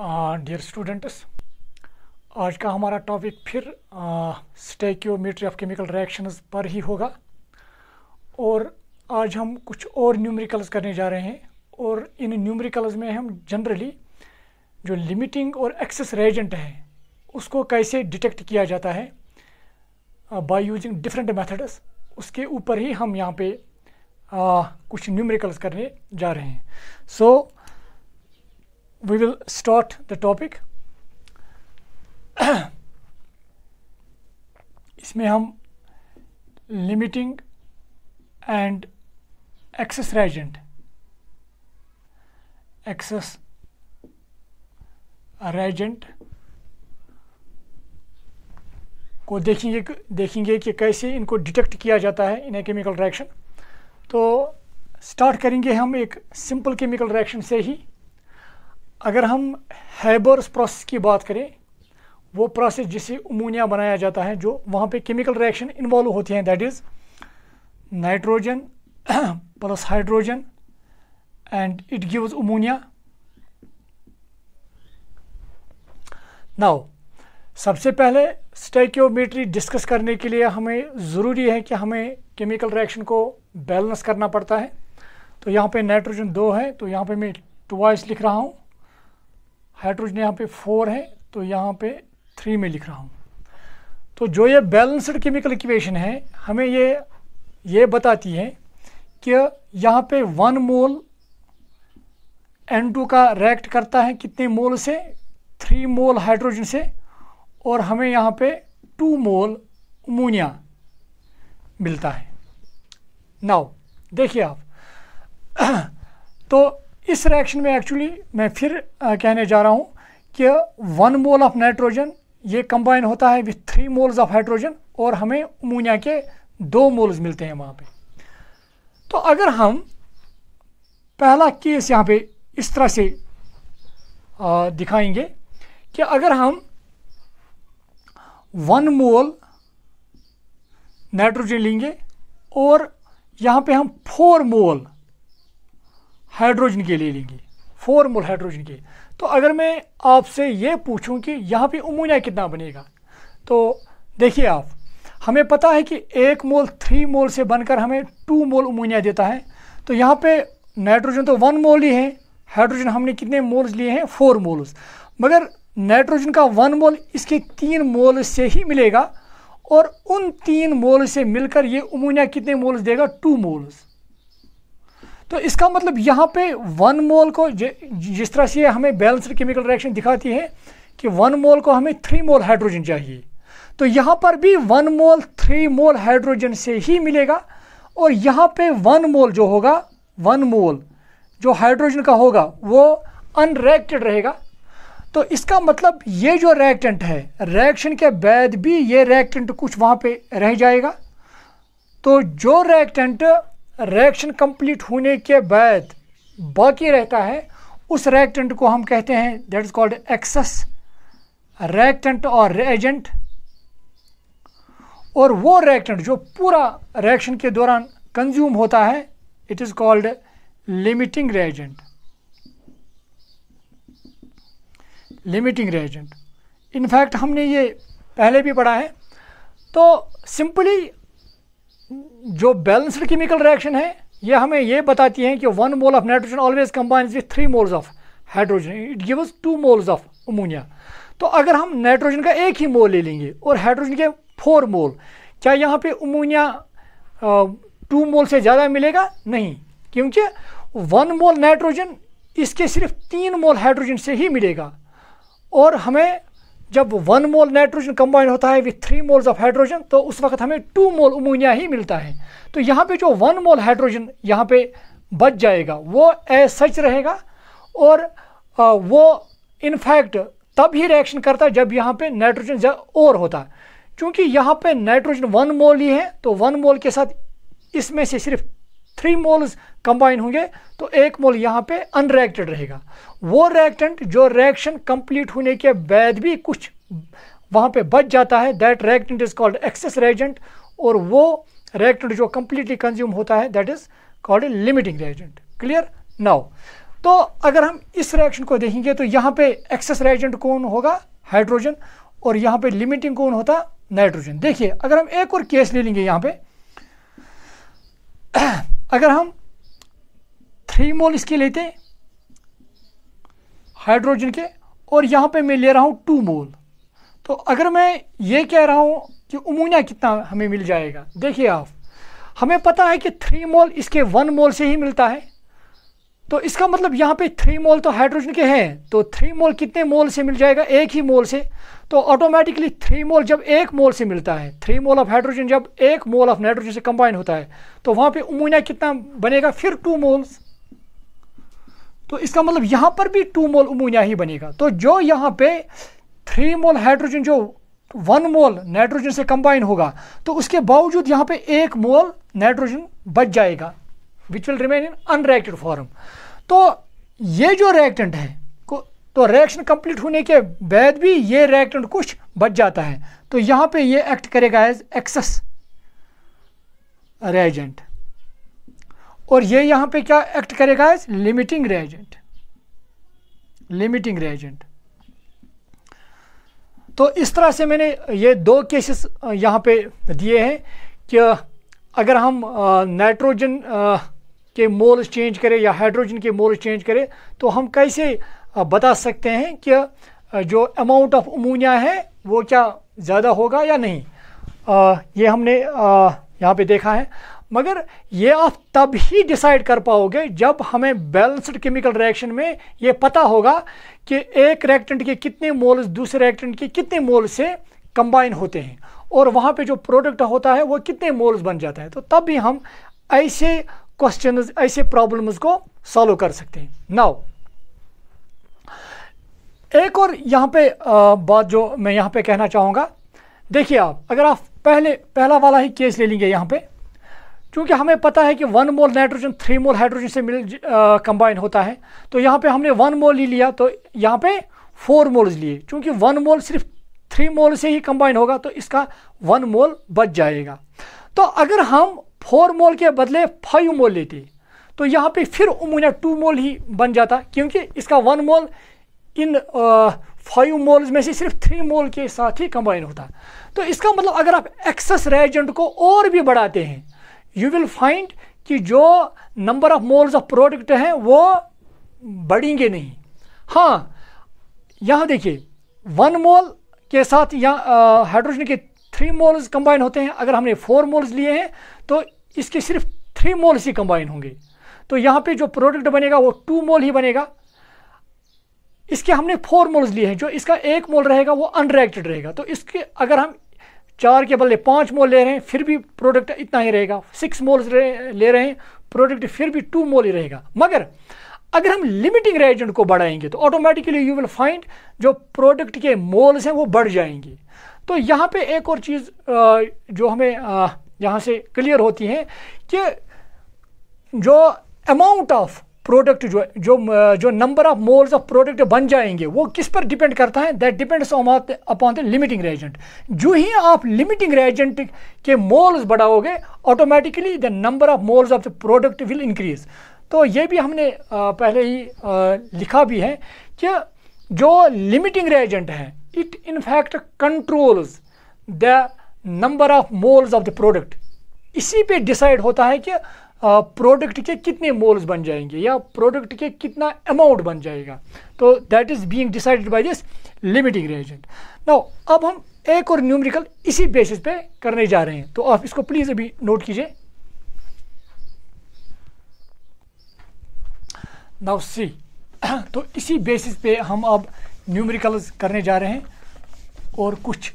dear uh, students आज का हमारा टॉपिक फिर स्टेक्योमीट्री ऑफ केमिकल रिएक्शंस पर ही होगा और आज हम कुछ और न्यूमरिकल्स करने जा रहे हैं और इन न्यूमरिकल्स में हम जनरली जो लिमिटिंग और एक्सेस रेजेंट है उसको कैसे डिटेक्ट किया जाता है बाय यूजिंग डिफरेंट मेथड्स उसके ऊपर ही हम यहाँ पे आ, uh, कुछ न्यूमरिकल्स करने जा रहे हैं सो so, we will start the topic इसमें हम limiting and excess reagent excess reagent को देखेंगे देखेंगे कि कैसे इनको डिटेक्ट किया जाता है इन ए केमिकल रिएक्शन तो स्टार्ट करेंगे हम एक सिंपल केमिकल रिएक्शन से ही अगर हम हैबर्स प्रोसेस की बात करें वो प्रोसेस जिसे अमोनिया बनाया जाता है जो वहाँ पे केमिकल रिएक्शन इन्वॉल्व होती हैं that is nitrogen plus hydrogen and it gives ammonia now सबसे पहले स्टेक्योमेट्री डिस्कस करने के लिए हमें ज़रूरी है कि हमें केमिकल रिएक्शन को बैलेंस करना पड़ता है तो यहाँ पे नाइट्रोजन दो है तो यहाँ पे मैं टू लिख रहा हूँ हाइड्रोजन यहाँ पे फोर है तो यहाँ पे थ्री में लिख रहा हूँ तो जो ये बैलेंस्ड केमिकल इक्वेशन है हमें ये ये बताती है कि यहाँ पे वन मोल एन टू का रिएक्ट करता है कितने मोल से थ्री मोल हाइड्रोजन से और हमें यहाँ पे टू मोल अमोनिया मिलता है नाउ देखिए आप तो इस रिएक्शन में एक्चुअली मैं फिर आ, कहने जा रहा हूँ कि वन मोल ऑफ नाइट्रोजन ये कंबाइन होता है with three moles of hydrogen और हमें अमोनिया के दो मोल्स मिलते हैं वहाँ पे तो अगर हम पहला केस यहाँ पे इस तरह से आ, दिखाएंगे कि अगर हम वन मोल नाइट्रोजन लेंगे और यहाँ पे हम फोर मोल हाइड्रोजन के ले लेंगे फोर मोल हाइड्रोजन के तो अगर मैं आपसे ये पूछूं कि यहाँ पे अमोनिया कितना बनेगा तो देखिए आप हमें पता है कि एक मोल थ्री मोल से बनकर हमें टू मोल अमोनिया देता है तो यहाँ पे नाइट्रोजन तो वन मोल ही है हाइड्रोजन हमने कितने मोल्स लिए हैं फोर मोल्स मगर नाइट्रोजन का वन मोल इसके तीन मोल से ही मिलेगा और उन तीन मोल से मिलकर ये अमोनिया कितने मोल्स देगा टू मोल्स तो इसका मतलब यहाँ पे वन मोल को जिस तरह से हमें बैलेंसड केमिकल रिएक्शन दिखाती है कि वन मोल को हमें थ्री मोल हाइड्रोजन चाहिए तो यहाँ पर भी one mole three mole hydrogen से ही मिलेगा और यहाँ पे वन मोल जो होगा वन मोल जो हाइड्रोजन का होगा वो अनरिएक्टेड रहेगा तो इसका मतलब ये जो रिएक्टेंट है रिएक्शन के बाद भी ये रिएक्टेंट कुछ वहाँ पे रह जाएगा तो जो रिएक्टेंट रिएक्शन कंप्लीट होने के बाद बाकी रहता है उस रिएक्टेंट को हम कहते हैं that is called excess reactant और रिएजेंट और वो रिएक्टेंट जो पूरा रिएक्शन के दौरान कंज्यूम होता है it is called limiting reagent limiting reagent in fact हमने ये पहले भी पढ़ा है तो सिंपली जो बैलेंस्ड केमिकल रिएक्शन है ये हमें ये बताती है कि one mole of nitrogen always combine with three moles of hydrogen it gives two moles of ammonia तो अगर हम नाइट्रोजन का एक ही मोल ले लेंगे और हाइड्रोजन के फोर मोल क्या यहाँ पे अमोनिया टू मोल से ज़्यादा मिलेगा नहीं क्योंकि वन मोल नाइट्रोजन इसके सिर्फ तीन मोल हाइड्रोजन से ही मिलेगा और हमें जब वन मोल नाइट्रोजन कंबाइन होता है with three moles of hydrogen तो उस वक्त हमें टू मोल उमोनिया ही मिलता है तो यहाँ पे जो वन मोल हाइड्रोजन यहाँ पे बच जाएगा वो एज सच रहेगा और वो इनफैक्ट तब ही रिएक्शन करता है जब यहाँ पे नाइट्रोजन और होता है क्योंकि यहाँ पे नाइट्रोजन वन मोल ही है तो वन मोल के साथ इसमें से सिर्फ थ्री मोल्स कंबाइन होंगे तो एक मोल यहाँ पे अनरिएक्टेड रहेगा वो रिएक्टेंट जो रिएक्शन कंप्लीट होने के बाद भी कुछ वहाँ पे बच जाता है that reactant is called excess reagent और वो रिएक्टेंट जो कंप्लीटली कंज्यूम होता है that is called limiting reagent clear now तो अगर हम इस रिएक्शन को देखेंगे तो यहाँ पे एक्सेस रेजेंट कौन होगा हाइड्रोजन और यहाँ पे लिमिटिंग कौन होता नाइट्रोजन देखिए अगर हम एक और केस ले लेंगे यहाँ पे अगर हम थ्री मोल इसके लेते हाइड्रोजन के और यहाँ पे मैं ले रहा हूँ टू मोल तो अगर मैं ये कह रहा हूँ कि अमोनिया कितना हमें मिल जाएगा देखिए आप हमें पता है कि थ्री मोल इसके वन मोल से ही मिलता है तो इसका मतलब यहाँ पे थ्री मोल तो हाइड्रोजन के हैं तो थ्री मोल कितने मोल से मिल जाएगा एक ही मोल से तो ऑटोमेटिकली थ्री मोल जब एक मोल से मिलता है थ्री मोल ऑफ हाइड्रोजन जब एक मोल ऑफ नाइट्रोजन से कंबाइन होता है तो वहाँ पे उमोनिया कितना बनेगा फिर टू मोल्स तो इसका मतलब यहाँ पर भी टू मोल उमोनिया ही बनेगा तो जो यहाँ पे थ्री मोल हाइड्रोजन जो वन मोल नाइट्रोजन से कंबाइन होगा तो उसके बावजूद यहाँ पे एक मोल नाइट्रोजन बच जाएगा which will remain in unreacted form तो ये जो रिएक्टेंट है तो रिएक्शन कंप्लीट होने के बाद भी ये रिएक्टेंट कुछ बच जाता है तो यहां पे ये एक्ट करेगा एज एक्सेस रेजेंट और ये यहां पे क्या एक्ट करेगा as limiting reagent limiting reagent तो इस तरह से मैंने ये दो केसेस यहां पे दिए हैं कि अगर हम नाइट्रोजन के मोल्स चेंज करें या हाइड्रोजन के मोल्स चेंज करें तो हम कैसे बता सकते हैं कि जो अमाउंट ऑफ अमोनिया है वो क्या ज़्यादा होगा या नहीं आ, ये हमने यहाँ पे देखा है मगर ये आप तब ही डिसाइड कर पाओगे जब हमें बैलेंस्ड केमिकल रिएक्शन में ये पता होगा कि एक रिएक्टेंट के कितने मोल्स दूसरे रिएक्टेंट के कितने मोल से कंबाइन होते हैं और वहाँ पे जो प्रोडक्ट होता है वो कितने मोल्स बन जाता है तो तब भी हम ऐसे क्वेश्चन ऐसे प्रॉब्लम्स को सॉल्व कर सकते हैं नाउ एक और यहाँ पे बात जो मैं यहाँ पे कहना चाहूँगा देखिए आप अगर आप पहले पहला वाला ही केस ले लेंगे यहाँ पे क्योंकि हमें पता है कि one mole nitrogen three mole hydrogen से मिल कंबाइन होता है तो यहाँ पे हमने वन मोल ही लिया तो यहाँ पे फोर मोल्स लिए क्योंकि वन मोल सिर्फ थ्री मोल से ही कंबाइन होगा तो इसका वन मोल बच जाएगा तो अगर हम फोर मोल के बदले फाइव मोल लेते तो यहाँ पे फिर उमूना टू मोल ही बन जाता क्योंकि इसका one mole in five moles में से सिर्फ थ्री मोल के साथ ही कंबाइन होता तो इसका मतलब अगर आप एक्सेस रेजेंट को और भी बढ़ाते हैं यू विल फाइंड कि जो number of moles of product हैं वो बढ़ेंगे नहीं हाँ यहाँ देखिए वन मोल के साथ यहाँ हाइड्रोजन के थ्री मोल्स कंबाइन होते हैं अगर हमने फोर मोल्स लिए हैं तो इसके सिर्फ थ्री मोल्स ही कंबाइन होंगे तो यहाँ पे जो प्रोडक्ट बनेगा वो टू मोल ही बनेगा इसके हमने फोर मोल्स लिए हैं जो इसका एक मोल रहेगा वो अनरिएक्टेड रहेगा तो इसके अगर हम चार के बदले पाँच मोल ले रहे हैं फिर भी प्रोडक्ट इतना ही रहेगा सिक्स मोल्स ले रहे हैं प्रोडक्ट फिर भी टू मोल ही रहेगा मगर अगर हम लिमिटिंग रेजेंट को बढ़ाएंगे तो ऑटोमेटिकली यू विल फाइंड जो प्रोडक्ट के मोल्स हैं वो बढ़ जाएंगे तो यहाँ पे एक और चीज़ जो हमें यहाँ से क्लियर होती है कि जो अमाउंट ऑफ प्रोडक्ट जो जो जो number of moles of product बन जाएंगे वो किस पर डिपेंड करता है that depends upon the limiting reagent जो ही आप लिमिटिंग रेजेंट के मोल्स बढ़ाओगे automatically the number of moles of the product will increase तो ये भी हमने पहले ही लिखा भी है कि जो लिमिटिंग रेजेंट हैं it in fact fact the number of moles of the product इसी पे डिसाइड होता है कि प्रोडक्ट के कितने मोल्स बन जाएंगे या प्रोडक्ट के कितना अमाउंट बन जाएगा तो that is being decided by this limiting reagent now अब हम एक और न्यूमेरिकल इसी बेसिस पे करने जा रहे हैं तो आप इसको प्लीज़ अभी नोट कीजिए नाउ सी तो इसी बेसिस पे हम अब न्यूमेरिकल्स करने जा रहे हैं और कुछ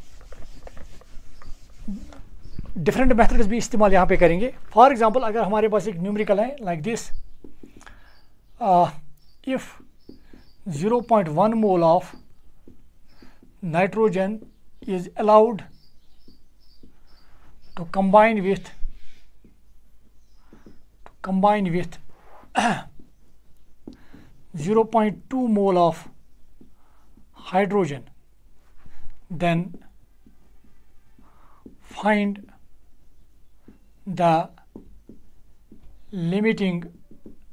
डिफरेंट मेथड्स भी इस्तेमाल यहाँ पे करेंगे फॉर एग्जांपल अगर हमारे पास एक न्यूमेरिकल है like this if 0.1 of nitrogen is allowed to combine with combine with combine point 0.2 mole of hydrogen then find the limiting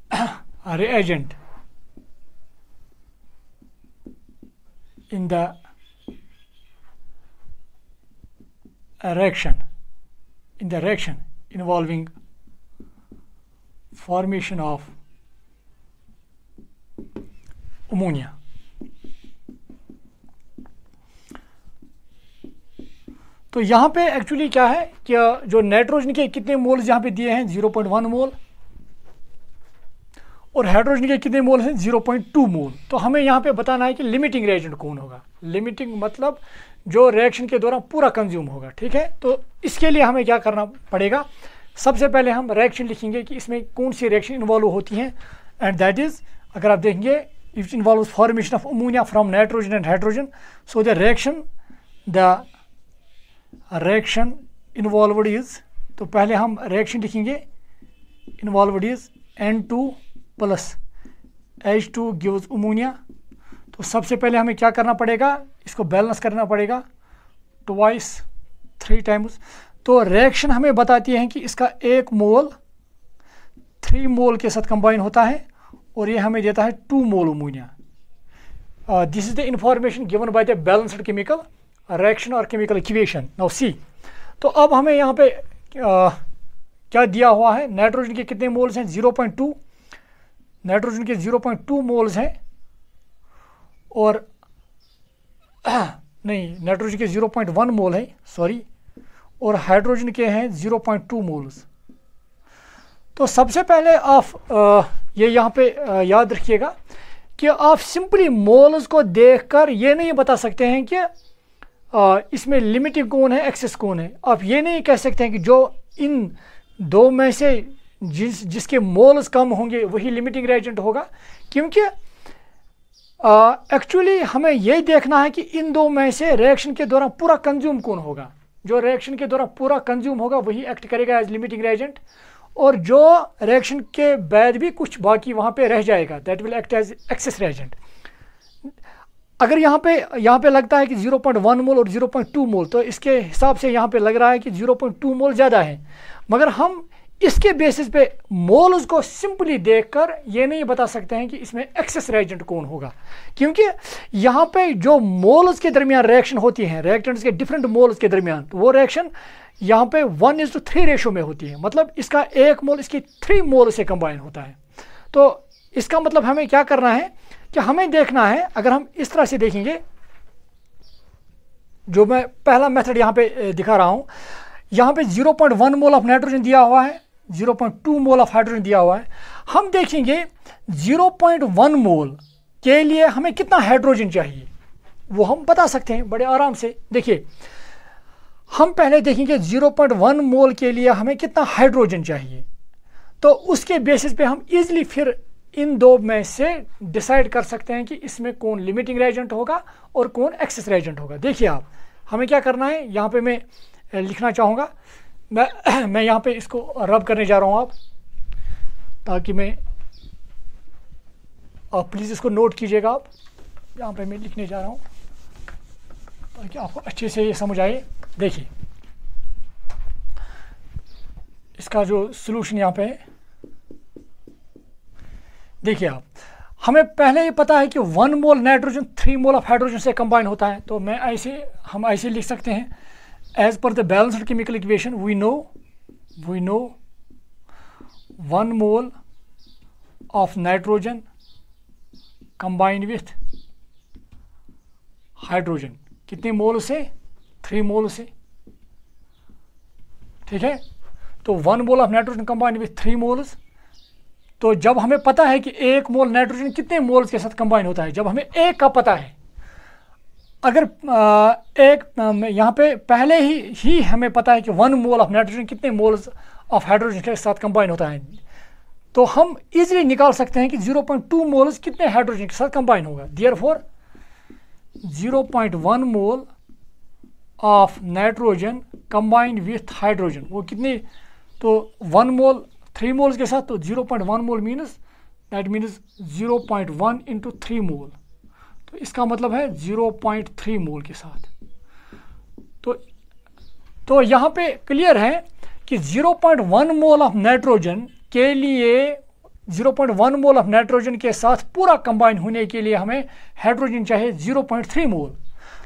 reagent in the reaction in the reaction involving formation of ammonia तो यहाँ पे actually क्या है कि जो nitrogen के कितने moles यहाँ पे दिए हैं 0.1 मोल और हाइड्रोजन के कितने मोल हैं 0.2 मोल तो हमें यहाँ पे बताना है कि लिमिटिंग रेजेंट कौन होगा लिमिटिंग मतलब जो रिएक्शन के दौरान पूरा कंज्यूम होगा ठीक है तो इसके लिए हमें क्या करना पड़ेगा सबसे पहले हम रिएक्शन लिखेंगे कि इसमें कौन सी रिएक्शन इन्वॉल्व होती हैं एंड दैट इज़ अगर आप देखेंगे it involve formation of ammonia from nitrogen and hydrogen so the reaction the reaction involved is तो पहले हम रिएक्शन लिखेंगे involved is N two plus H two gives ammonia तो सबसे पहले हमें क्या करना पड़ेगा इसको बैलेंस करना पड़ेगा ट्वाइस थ्री टाइम्स तो रिएक्शन हमें बताती है कि इसका एक मोल थ्री मोल के साथ कंबाइन होता है और ये हमें देता है two mole ammonia this is the information given by the balanced chemical reaction और केमिकल इक्वेशन नाउ सी तो अब हमें यहाँ पे आ, क्या दिया हुआ है नाइट्रोजन के कितने मोल्स हैं 0.2 नाइट्रोजन के 0.2 मोल्स हैं और नहीं नाइट्रोजन के 0.1 मोल हैं सॉरी और हाइड्रोजन के हैं 0.2 मोल्स तो सबसे पहले आप ये यहाँ पे याद रखिएगा कि आप सिंपली मोल्स को देखकर ये नहीं बता सकते हैं कि इसमें लिमिटिंग कौन है एक्सेस कौन है आप ये नहीं कह सकते हैं कि जो इन दो में से जिस जिसके मोल्स कम होंगे वही लिमिटिंग रेजेंट होगा क्योंकि एक्चुअली हमें ये देखना है कि इन दो में से रिएक्शन के दौरान पूरा कंज्यूम कौन होगा जो रिएक्शन के दौरान पूरा कंज्यूम होगा वही एक्ट करेगा एज लिमिटिंग रेजेंट और जो रिएक्शन के बाद भी कुछ बाकी वहाँ पे रह जाएगा that will act as excess reagent अगर यहाँ पे यहाँ पे लगता है कि 0.1 मोल और 0.2 मोल तो इसके हिसाब से यहाँ पे लग रहा है कि 0.2 मोल ज़्यादा है मगर हम इसके बेसिस पे मोल्स को सिंपली देखकर ये नहीं बता सकते हैं कि इसमें एक्सेस रेजेंट कौन होगा क्योंकि यहाँ पे जो मोल्स के दरमियान रिएक्शन होती हैं रिएक्टेंट्स के डिफरेंट मोल्स के दरमियान तो वो रिएक्शन यहाँ पे one is two three ratio में होती है मतलब इसका एक मोल इसकी थ्री मोल से कंबाइन होता है तो इसका मतलब हमें क्या करना है कि हमें देखना है अगर हम इस तरह से देखेंगे जो मैं पहला मेथड यहाँ पे दिखा रहा हूँ यहाँ पे 0.1 मोल ऑफ नाइट्रोजन दिया हुआ है 0.2 मोल ऑफ हाइड्रोजन दिया हुआ है हम देखेंगे 0.1 मोल के लिए हमें कितना हाइड्रोजन चाहिए वो हम बता सकते हैं बड़े आराम से देखिए हम पहले देखेंगे 0.1 मोल के लिए हमें कितना हाइड्रोजन चाहिए तो उसके बेसिस पे हम इजिली फिर इन दो में से डिसाइड कर सकते हैं कि इसमें कौन लिमिटिंग रेजेंट होगा और कौन एक्सेस रेजेंट होगा देखिए आप हमें क्या करना है यहाँ पे मैं लिखना चाहूँगा मैं मैं यहाँ पे इसको रब करने जा रहा हूँ आप ताकि मैं आप प्लीज़ इसको नोट कीजिएगा आप यहाँ पे मैं लिखने जा रहा हूँ ताकि आपको अच्छे से ये समझ आए देखिए इसका जो सोलूशन यहाँ पे है देखिए आप हमें पहले ही पता है कि one mole nitrogen three mole of hydrogen से कंबाइन होता है तो मैं ऐसे हम ऐसे लिख सकते हैं as per the balanced chemical equation we know we know one mole of nitrogen combine with hydrogen कितने मोल से थ्री मोल से ठीक है तो one mole of nitrogen combined with three moles तो जब हमें पता है कि एक मोल नाइट्रोजन कितने मोल्स के साथ कंबाइन होता है जब हमें एक का पता है अगर एक यहाँ पे पहले ही ही हमें पता है कि वन मोल ऑफ नाइट्रोजन कितने मोल्स ऑफ हाइड्रोजन के साथ कंबाइन होता है तो हम इजीली निकाल सकते हैं कि 0.2 मोल्स कितने हाइड्रोजन के साथ कंबाइन होगा therefore zero point one mole of nitrogen combined with hydrogen वो कितने तो वन मोल थ्री मोल्स साथ तो zero point one mole means that means zero point one into three mole तो इसका मतलब है जीरो पॉइंट थ्री मोल के साथ तो तो यहाँ पे क्लियर है कि zero point one mole of nitrogen के लिए zero point one mole of nitrogen के साथ पूरा कंबाइन होने के लिए हमें हाइड्रोजन चाहिए जीरो पॉइंट थ्री मोल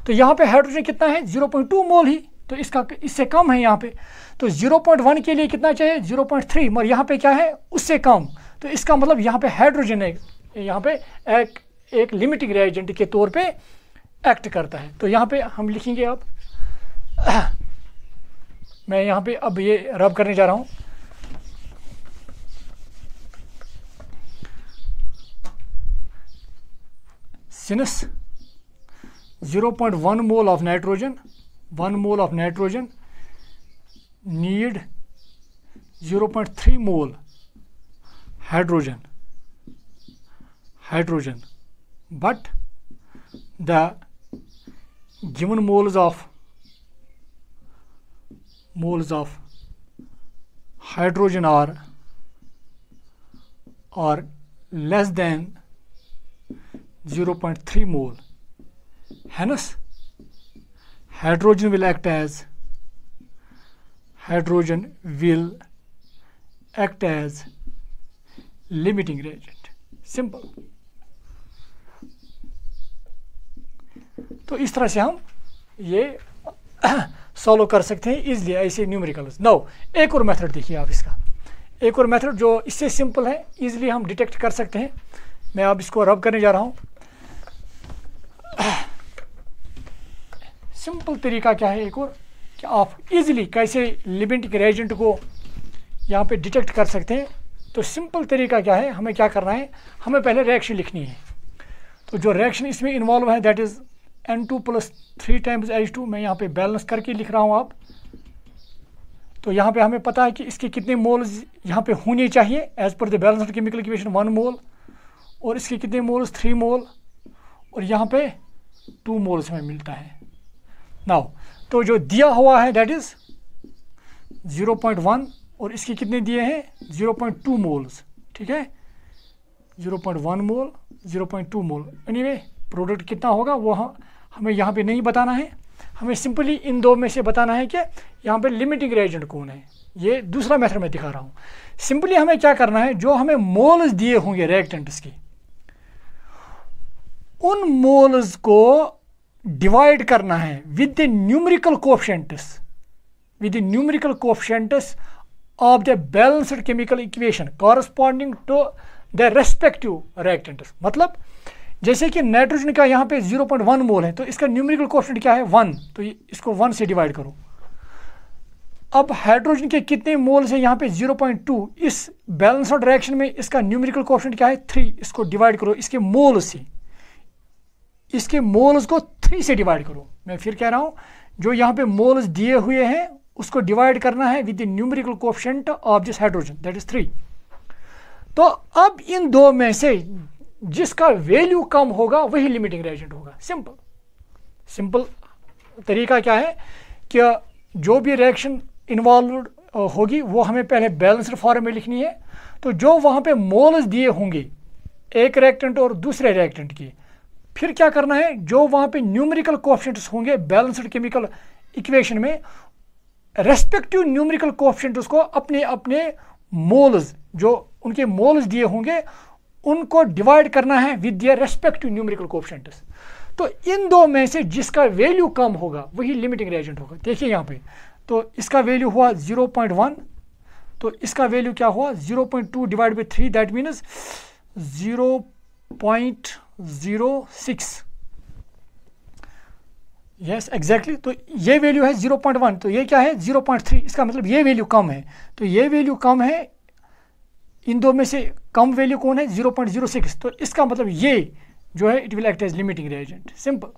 तो यहाँ पे हाइड्रोजन कितना है जीरो पॉइंट टू मोल ही तो इसका इससे कम है यहाँ पे तो 0.1 के लिए कितना चाहिए 0.3 मगर यहाँ पे क्या है उससे कम तो इसका मतलब यहाँ पे हाइड्रोजन है यहाँ पे एक एक लिमिटिंग रिएजेंट के तौर पे एक्ट करता है तो यहाँ पे हम लिखेंगे अब मैं यहाँ पे अब ये रब करने जा रहा हूँ since 0.1 mole of nitrogen 1 mole of nitrogen need 0.3 mole hydrogen hydrogen but the given moles of moles of hydrogen are are less than 0.3 mole hence hydrogen will act as hydrogen will act as limiting reagent simple तो इस तरह से हम ये solve कर सकते हैं easily ऐसे न्यूमेरिकल नो एक और मेथड देखिए आप इसका एक और मेथड जो इससे सिंपल है इजली हम डिटेक्ट कर सकते हैं मैं अब इसको रब करने जा रहा हूँ सिंपल तरीका क्या है एक और कि आप इजीली कैसे लिमिट के रेजेंट को यहाँ पे डिटेक्ट कर सकते हैं तो सिंपल तरीका क्या है हमें क्या करना है हमें पहले रिएक्शन लिखनी है तो जो रिएक्शन इसमें इन्वॉल्व है that is N two plus three times H two मैं यहाँ पे बैलेंस करके लिख रहा हूँ आप तो यहाँ पे हमें पता है कि इसके कितने मोल्स यहाँ पे होने चाहिए as per the balance chemical equation one mole और इसके कितने मोल्स थ्री मोल और यहाँ पर टू मोल्स हमें मिलता है नाउ तो जो दिया हुआ है that is zero point one और इसके कितने दिए हैं ज़ीरो पॉइंट टू मोल्स ठीक है zero point one mole zero point two mole anyway product कितना होगा वो हमें यहाँ पे नहीं बताना है हमें सिंपली इन दो में से बताना है कि यहाँ पे लिमिटिंग रेजेंट कौन है ये दूसरा मेथड मैं दिखा रहा हूँ सिंपली हमें क्या करना है जो हमें मोल्स दिए होंगे रिएक्टेंट्स के उन मोल्स को डिवाइड करना है with the numerical coefficients with the numerical coefficients of the balanced chemical equation corresponding to the respective reactants मतलब जैसे कि नाइट्रोजन का यहाँ पे 0.1 मोल है तो इसका न्यूमेरिकल कोफिशेंट क्या है वन तो इसको वन से डिवाइड करो अब हाइड्रोजन के कितने मोल से यहाँ पे 0.2 इस बैलेंसड रिएक्शन में इसका न्यूमेरिकल कोफिशेंट क्या है थ्री इसको डिवाइड करो इसके मोल से इसके मोल्स को थ्री से डिवाइड करो मैं फिर कह रहा हूँ जो यहाँ पे मोल्स दिए हुए हैं उसको डिवाइड करना है with the numerical coefficient of this hydrogen that is three तो अब इन दो में से जिसका वैल्यू कम होगा वही लिमिटिंग रेजेंट होगा सिंपल सिंपल तरीका क्या है कि जो भी रिएक्शन इन्वॉल्व होगी वो हमें पहले बैलेंसड फॉर्म में लिखनी है तो जो वहाँ पे मोल्स दिए होंगे एक रिएक्टेंट और दूसरे रिएक्टेंट की फिर क्या करना है जो वहाँ पे न्यूमेरिकल कोऑप्शंट्स होंगे बैलेंस्ड केमिकल इक्वेशन में रेस्पेक्टिव न्यूमेरिकल कोऑप्शंट्स को अपने अपने मोल्स जो उनके मोल्स दिए होंगे उनको डिवाइड करना है with their respective numerical coefficients तो इन दो में से जिसका वैल्यू कम होगा वही लिमिटिंग रेजेंट होगा देखिए यहाँ पे तो इसका वैल्यू हुआ वन तो इसका वैल्यू क्या हुआ zero point two divide by three that means zero point zero six yes exactly तो ये वैल्यू है ज़ीरो पॉइंट वन तो ये क्या है ज़ीरो पॉइंट थ्री इसका मतलब ये वैल्यू कम है तो ये वैल्यू कम है इन दो में से कम वैल्यू कौन है ज़ीरो पॉइंट ज़ीरो सिक्स तो इसका मतलब ये जो है it will act as limiting reagent simple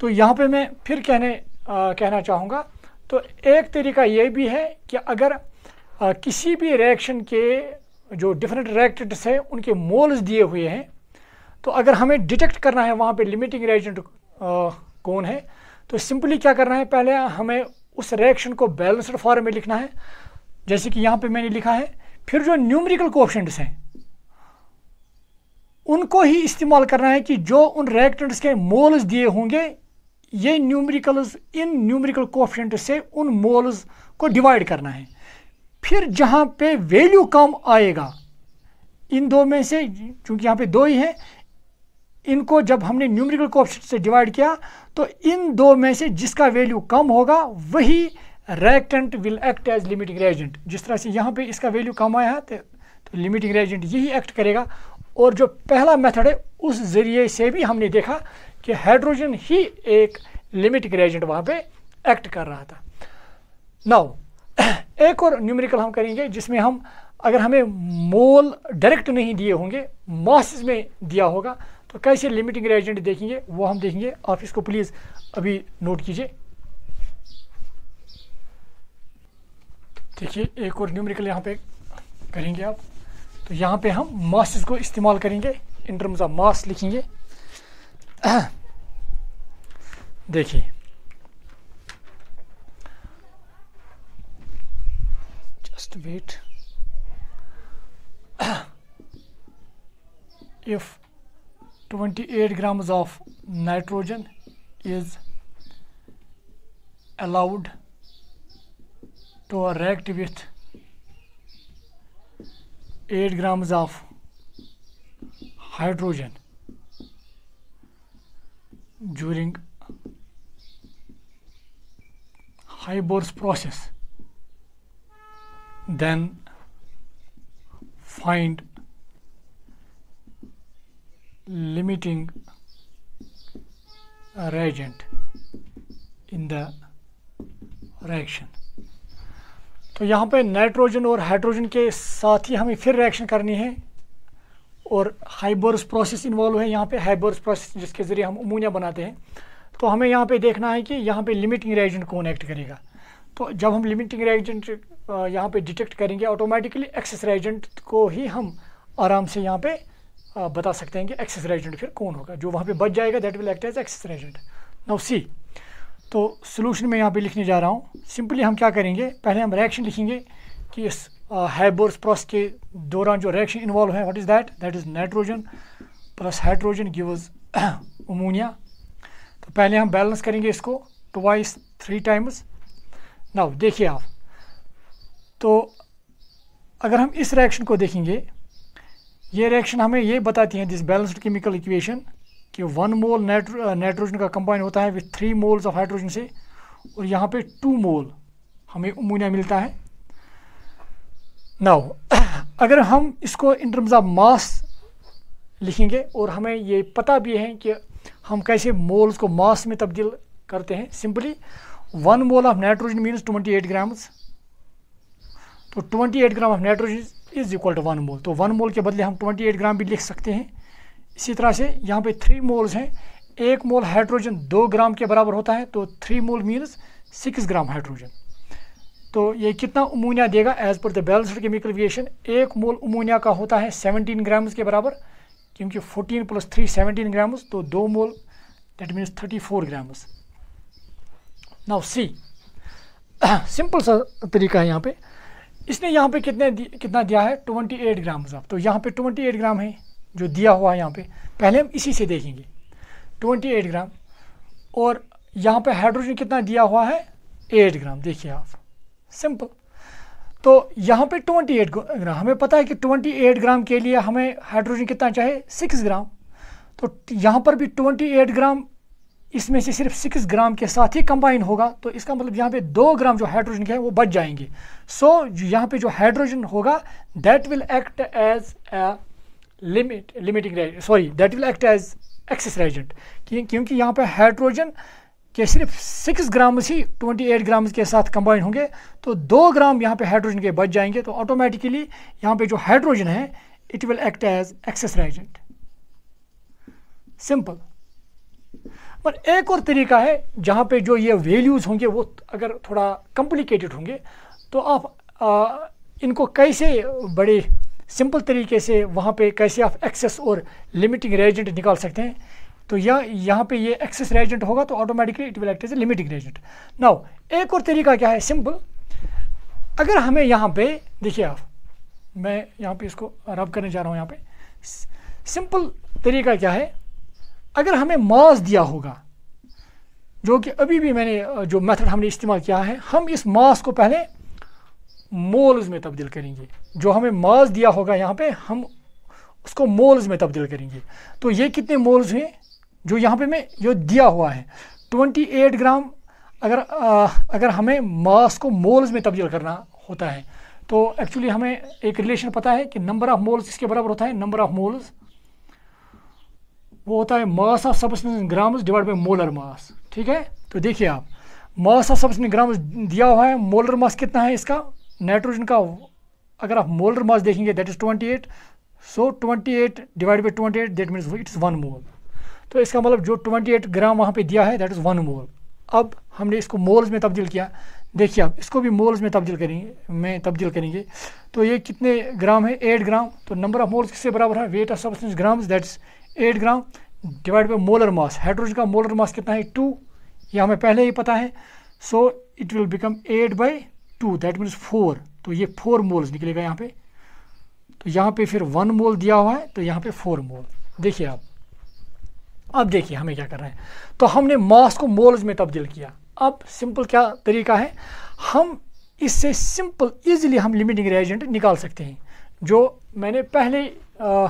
तो यहाँ पे मैं फिर कहने आ, कहना चाहूंगा तो एक तरीका यह भी है कि अगर आ, किसी भी रिएक्शन के जो डिफरेंट रिएक्टेंट्स हैं उनके मोल्स दिए हुए हैं तो अगर हमें डिटेक्ट करना है वहाँ पे लिमिटिंग रिएजेंट कौन है तो सिंपली क्या करना है पहले हमें उस रिएक्शन को बैलेंसड फॉर्म में लिखना है जैसे कि यहाँ पे मैंने लिखा है फिर जो न्यूमेरिकल कोऑप्शंट्स हैं उनको ही इस्तेमाल करना है कि जो उन रिएक्टेंट्स के मोल्स दिए होंगे ये न्यूमेरिकल्स इन न्यूमेरिकल कोऑप्शंट से उन मोल्स को डिवाइड करना है फिर जहाँ पे वैल्यू कम आएगा इन दो में से क्योंकि यहाँ पे दो ही हैं इनको जब हमने न्यूमेरिकल कोऑप्शन से डिवाइड किया तो इन दो में से जिसका वैल्यू कम होगा वही reactant will act as limiting reagent जिस तरह से यहाँ पे इसका वैल्यू कम आया है तो लिमिटिंग तो रेजेंट यही एक्ट करेगा और जो पहला मेथड है उस जरिए से भी हमने देखा कि हाइड्रोजन ही एक लिमिटिंग रेजेंट वहाँ पे एक्ट कर रहा था नाउ एक और न्यूमेरिकल हम करेंगे जिसमें हम अगर हमें मोल डायरेक्ट नहीं दिए होंगे मॉसिस में दिया होगा तो कैसे लिमिटिंग रेजेंट देखेंगे वो हम देखेंगे आप इसको प्लीज़ अभी नोट कीजिए देखिए एक और न्यूमेरिकल यहाँ पे करेंगे आप तो यहाँ पे हम मासेस को इस्तेमाल करेंगे इन टर्म्स ऑफ मास लिखेंगे देखिए bit if 28 grams of nitrogen is allowed to react with 8 grams of hydrogen during High process then find limiting reagent in the reaction तो यहाँ पे नाइट्रोजन और हाइड्रोजन के साथ ही हमें फिर रिएक्शन करनी है और हाइबर्स प्रोसेस इन्वॉल्व है यहाँ पे हाइबर्स प्रोसेस जिसके ज़रिए हम अमोनिया बनाते हैं तो हमें यहाँ पे देखना है कि यहाँ पे लिमिटिंग रेजेंट कौन एक्ट करेगा तो जब हम लिमिटिंग रेजेंट यहाँ पे डिटेक्ट करेंगे ऑटोमेटिकली एक्सेस रिएजेंट को ही हम आराम से यहाँ पे बता सकते हैं कि एक्सेस रिएजेंट फिर कौन होगा जो वहाँ पे बच जाएगा that will act as excess reagent now see तो सोल्यूशन में यहाँ पे लिखने जा रहा हूँ सिंपली हम क्या करेंगे पहले हम रिएक्शन लिखेंगे कि इस हाइबोर्स प्रोसेस के दौरान जो रिएक्शन इन्वॉल्व है what is that that is nitrogen plus hydrogen gives ammonia तो पहले हम बैलेंस करेंगे इसको टवाइस थ्री टाइम्स नाउ देखिए आप तो अगर हम इस रिएक्शन को देखेंगे ये रिएक्शन हमें ये बताती है दिस बैलेंस्ड केमिकल इक्वेशन कि वन मोल नाइट्रोजन का कंबाइन होता है with three moles of hydrogen से और यहाँ पे टू मोल हमें अमोनिया मिलता है नाउ अगर हम इसको इन टर्म्स ऑफ मास लिखेंगे और हमें ये पता भी है कि हम कैसे मोल्स को मास में तब्दील करते हैं simply one mole of nitrogen means twenty eight grams तो twenty eight gram of nitrogen is equal to one mole तो वन मोल के बदले हम ट्वेंटी एट ग्राम भी लिख सकते हैं इसी तरह से यहाँ पे थ्री मोल्स हैं एक मोल हाइड्रोजन दो ग्राम के बराबर होता है तो three mole means six gram hydrogen तो ये कितना अमोनिया देगा as per the balanced chemical विएशन एक मोल अमोनिया का होता है सेवनटीन ग्राम्स के बराबर क्योंकि fourteen plus three seventeen grams तो दो mole that means thirty four grams now see simple सा तरीका है यहाँ पे इसने यहाँ पे कितने कितना दिया है 28 ग्राम साहब तो यहाँ पे 28 ग्राम है जो दिया हुआ है यहाँ पे पहले हम इसी से देखेंगे 28 ग्राम और यहाँ पे हाइड्रोजन कितना दिया हुआ है 8 ग्राम देखिए आप सिंपल तो यहाँ पे 28 ग्राम हमें पता है कि 28 ग्राम के लिए हमें हाइड्रोजन कितना चाहिए 6 ग्राम तो यहाँ पर भी 28 ग्राम इसमें से सिर्फ सिक्स ग्राम के साथ ही कंबाइन होगा तो इसका मतलब यहाँ पे दो ग्राम जो हाइड्रोजन के हैं वो बच जाएंगे सो so, यहाँ पे जो हाइड्रोजन होगा that will act as limit limiting sorry that will act as excess reagent क्योंकि यहाँ पे हाइड्रोजन के सिर्फ सिक्स ग्राम ही ट्वेंटी एट ग्राम के साथ कंबाइन होंगे तो दो ग्राम यहाँ पे हाइड्रोजन के बच जाएंगे तो ऑटोमेटिकली यहाँ पे जो हाइड्रोजन है it will act as excess reagent simple और एक और तरीका है जहाँ पे जो ये वैल्यूज़ होंगे वो अगर थोड़ा कॉम्प्लिकेटेड होंगे तो आप आ, इनको कैसे बड़े सिंपल तरीके से वहाँ पे कैसे आप एक्सेस और लिमिटिंग रेजेंट निकाल सकते हैं तो यह यहाँ पे ये एक्सेस रेजेंट होगा तो automatically it will act as a limiting reagent now एक और तरीका क्या है सिंपल अगर हमें यहाँ पे देखिए आप मैं यहाँ पे इसको रब करने जा रहा हूँ यहाँ पे सिंपल तरीका क्या है अगर हमें मास दिया होगा जो कि अभी भी मैंने जो मेथड हमने इस्तेमाल किया है हम इस मास को पहले मोल्स में तब्दील करेंगे जो हमें मास दिया होगा यहाँ पे हम उसको मोल्स में तब्दील करेंगे तो ये कितने मोल्स हैं जो यहाँ पे मैं जो दिया हुआ है 28 ग्राम अगर आ, अगर हमें मास को मोल्स में तब्दील करना होता है तो एक्चुअली हमें एक रिलेशन पता है कि नंबर ऑफ़ मोल्स इसके बराबर होता है नंबर ऑफ़ मोल्स वो होता है mass of substance in grams divide by molar mass ठीक है तो देखिए आप mass of substance in grams दिया हुआ है मोलर मास कितना है इसका नाइट्रोजन का अगर आप मोलर मास देखेंगे that is twenty eight so twenty eight divide by twenty eight that means it's one mole तो इसका मतलब जो ट्वेंटी एट ग्राम वहाँ पे दिया है दैट इज़ वन मोल अब हमने इसको मोल्स में तब्दील किया देखिए आप इसको भी मोल्स में तब्दील करेंगे में तब्दील करेंगे तो ये कितने ग्राम है एट ग्राम तो नंबर ऑफ मोल्स किससे बराबर है weight of substance grams that's eight gram divide by molar mass hydrogen का मोलर मास कितना है टू ये हमें पहले ही पता है so it will become eight by two that means four तो ये फोर मोल्स निकलेगा यहाँ पे तो यहाँ पे फिर वन मोल दिया हुआ है तो यहाँ पे फोर मोल देखिए आप अब देखिए हमें क्या कर रहे हैं तो हमने मास को मोल्स में तब्दील किया अब सिंपल क्या तरीका है हम इससे सिंपल इजीली हम लिमिटिंग रिएजेंट निकाल सकते हैं जो मैंने पहले आ,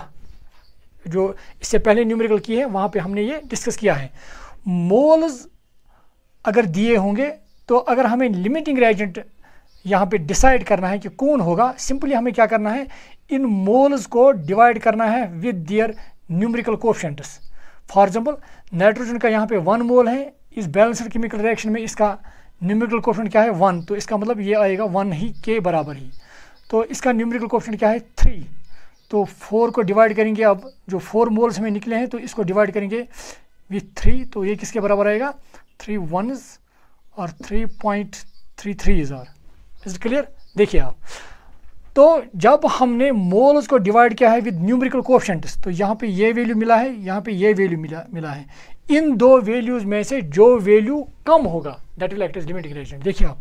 जो इससे पहले न्यूमेरिकल की है वहाँ पे हमने ये डिस्कस किया है मोल्स अगर दिए होंगे तो अगर हमें लिमिटिंग रेजेंट यहाँ पे डिसाइड करना है कि कौन होगा सिंपली हमें क्या करना है इन मोल्स को डिवाइड करना है with their numerical coefficients for example nitrogen का यहाँ पे वन मोल है इस बैलेंसड केमिकल रिएक्शन में इसका न्यूमरिकल कोफिशेंट क्या है वन तो इसका मतलब ये आएगा वन ही के बराबर ही तो इसका न्यूमरिकल कोफिशेंट क्या है थ्री तो फोर को डिवाइड करेंगे अब जो फोर मोल्स में निकले हैं तो इसको डिवाइड करेंगे विथ थ्री तो ये किसके बराबर आएगा थ्री वनज और three point three three are is clear देखिए आप तो जब हमने मोल्स को डिवाइड किया है विद न्यूमरिकल कोफिशेंट्स तो यहाँ पे ये वैल्यू मिला है यहाँ पे ये वैल्यू मिला मिला है इन दो वैल्यूज में से जो वैल्यू कम होगा that will act as limiting agent देखिए आप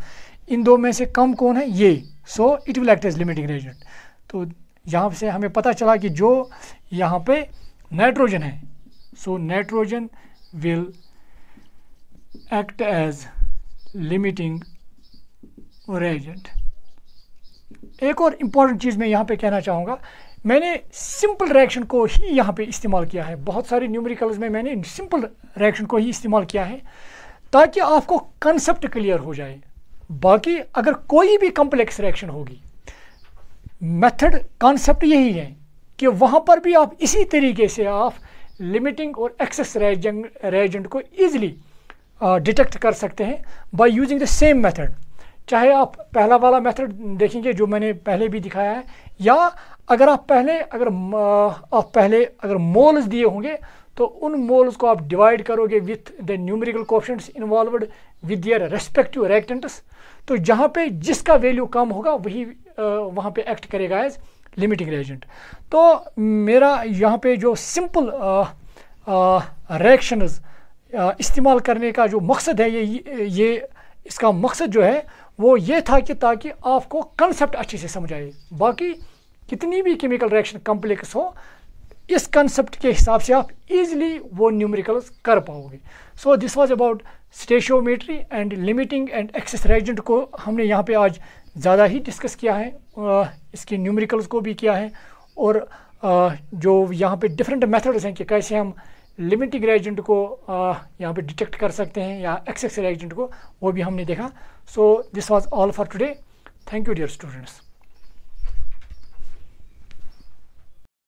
इन दो में से कम कौन है ये so it will act as limiting agent तो यहाँ से हमें पता चला कि जो यहाँ पे नाइट्रोजन है so nitrogen will act as limiting reagent एक और इम्पॉर्टेंट चीज़ मैं यहाँ पे कहना चाहूँगा मैंने सिंपल रिएक्शन को ही यहाँ पे इस्तेमाल किया है बहुत सारे न्यूमेरिकल्स में मैंने सिंपल रिएक्शन को ही इस्तेमाल किया है ताकि आपको कंसेप्ट क्लियर हो जाए बाकी अगर कोई भी कॉम्प्लेक्स रिएक्शन होगी मेथड कॉन्सेप्ट यही है कि वहाँ पर भी आप इसी तरीके से आप लिमिटिंग और एक्सेस रेजेंट को ईजिली डिटेक्ट कर सकते हैं by using the same method चाहे आप पहला वाला मेथड देखेंगे जो मैंने पहले भी दिखाया है या अगर आप पहले अगर आप पहले अगर मोल्स दिए होंगे तो उन मोल्स को आप डिवाइड करोगे with the numerical coefficients involve with your respective reactants तो जहाँ पे जिसका वैल्यू कम होगा वही वहाँ पे एक्ट करेगा एज लिमिटिंग एजेंट तो मेरा यहाँ पे जो सिंपल रिएक्शंस इस्तेमाल करने का जो मकसद है ये ये इसका मकसद जो है वो ये था कि ताकि आपको कंसेप्ट अच्छे से समझ आए बाकी कितनी भी केमिकल रिएक्शन कॉम्प्लेक्स हो इस कंसेप्ट के हिसाब से आप इजीली वो न्यूमेरिकल्स कर पाओगे so this was about stoichiometry and limiting and excess reagent को हमने यहाँ पे आज ज़्यादा ही डिस्कस किया है इसके न्यूमेरिकल्स को भी किया है और जो यहाँ पे डिफरेंट मेथड्स हैं कि कैसे हम लिमिटिंग रेजेंट को यहाँ पे डिटेक्ट कर सकते हैं या एक्सेस रेजेंट को वो भी हमने देखा so this was all for today thank you dear students